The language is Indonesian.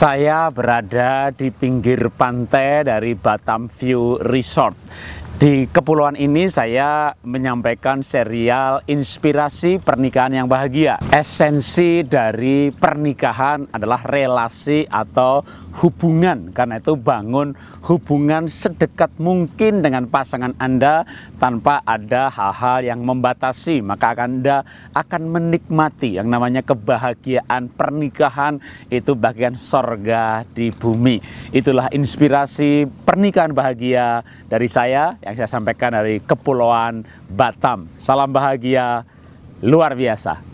Saya berada di pinggir pantai dari Batam View Resort di kepulauan ini saya menyampaikan serial inspirasi pernikahan yang bahagia. Esensi dari pernikahan adalah relasi atau hubungan. Karena itu bangun hubungan sedekat mungkin dengan pasangan Anda tanpa ada hal-hal yang membatasi. Maka Anda akan menikmati yang namanya kebahagiaan pernikahan itu bagian sorga di bumi. Itulah inspirasi pernikahan bahagia dari saya yang saya sampaikan dari Kepulauan Batam. Salam bahagia luar biasa.